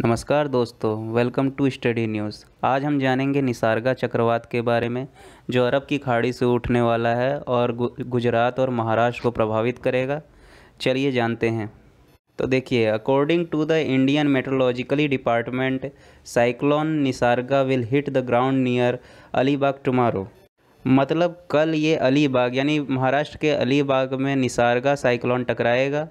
नमस्कार दोस्तों welcome to study news आज हम जानेंगे निसारगा चक्रवात के बारे में जो अरब की खाड़ी से उठने वाला है और गुजरात और महाराष्ट्र को प्रभावित करेगा चलिए जानते हैं तो देखिए according to the Indian metrologically department cyclone Nisarga will hit the ground near Alibag tomorrow मतलब कल ये अलीबाग यानी महाराष्ट्र के अलीबाग में निसारगा साइक्लोन टकराएगा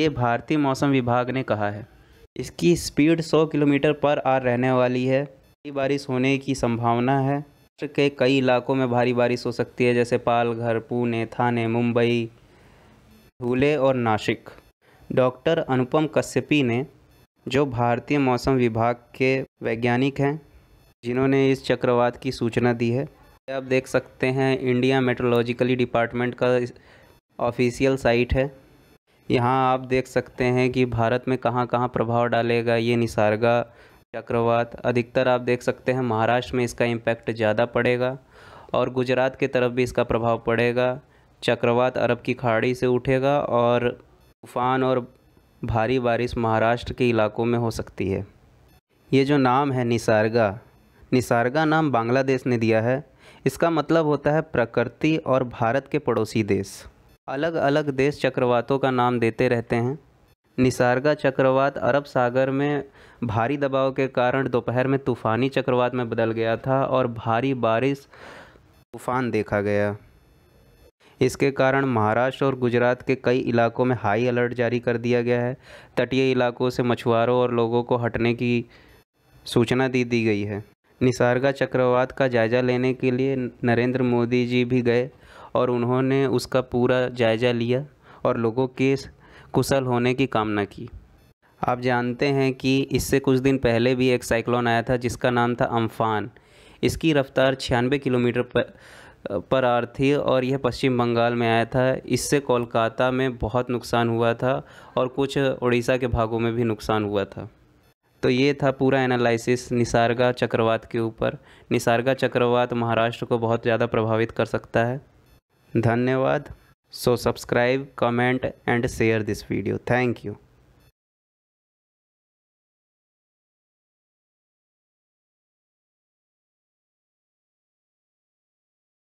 ये भारतीय मौसम विभाग ने कहा है इसकी स्पीड 100 किलोमीटर पर आर रहने वाली है भारी बारिश होने की संभावना है राष्ट्र के कई इलाकों में भारी बारिश हो सकती है जैसे पालघर पुणे थाने मुंबई धूले और नासिक डॉक्टर अनुपम कश्यपी ने जो भारतीय मौसम विभाग के वैज्ञानिक हैं जिन्होंने इस चक्रवात की सूचना दी है आप देख सकते हैं इंडिया मेट्रोलॉजिकली डिपार्टमेंट का ऑफिशियल साइट है यहाँ आप देख सकते हैं कि भारत में कहाँ कहाँ प्रभाव डालेगा ये निसारगा चक्रवात अधिकतर आप देख सकते हैं महाराष्ट्र में इसका इम्पैक्ट ज़्यादा पड़ेगा और गुजरात के तरफ भी इसका प्रभाव पड़ेगा चक्रवात अरब की खाड़ी से उठेगा और तूफ़ान और भारी बारिश महाराष्ट्र के इलाकों में हो सकती है ये जो नाम है निसारगा निसारगा नाम बांग्लादेश ने दिया है इसका मतलब होता है प्रकृति और भारत के पड़ोसी देश अलग अलग देश चक्रवातों का नाम देते रहते हैं निसारगा चक्रवात अरब सागर में भारी दबाव के कारण दोपहर में तूफ़ानी चक्रवात में बदल गया था और भारी बारिश तूफ़ान देखा गया इसके कारण महाराष्ट्र और गुजरात के कई इलाकों में हाई अलर्ट जारी कर दिया गया है तटीय इलाकों से मछुआरों और लोगों को हटने की सूचना दी दी गई है निसारगा चक्रवात का जायज़ा लेने के लिए नरेंद्र मोदी जी भी गए और उन्होंने उसका पूरा जायज़ा लिया और लोगों के कुशल होने की कामना की आप जानते हैं कि इससे कुछ दिन पहले भी एक साइक्लोन आया था जिसका नाम था अम्फान इसकी रफ़्तार छियानवे किलोमीटर पर पर आर थी और यह पश्चिम बंगाल में आया था इससे कोलकाता में बहुत नुकसान हुआ था और कुछ उड़ीसा के भागों में भी नुकसान हुआ था तो ये था पूरा एनालिसिस निसारगा चक्रवात के ऊपर निसारगा चक्रवात महाराष्ट्र को बहुत ज़्यादा प्रभावित कर सकता है धन्यवाद so subscribe comment and share this video thank you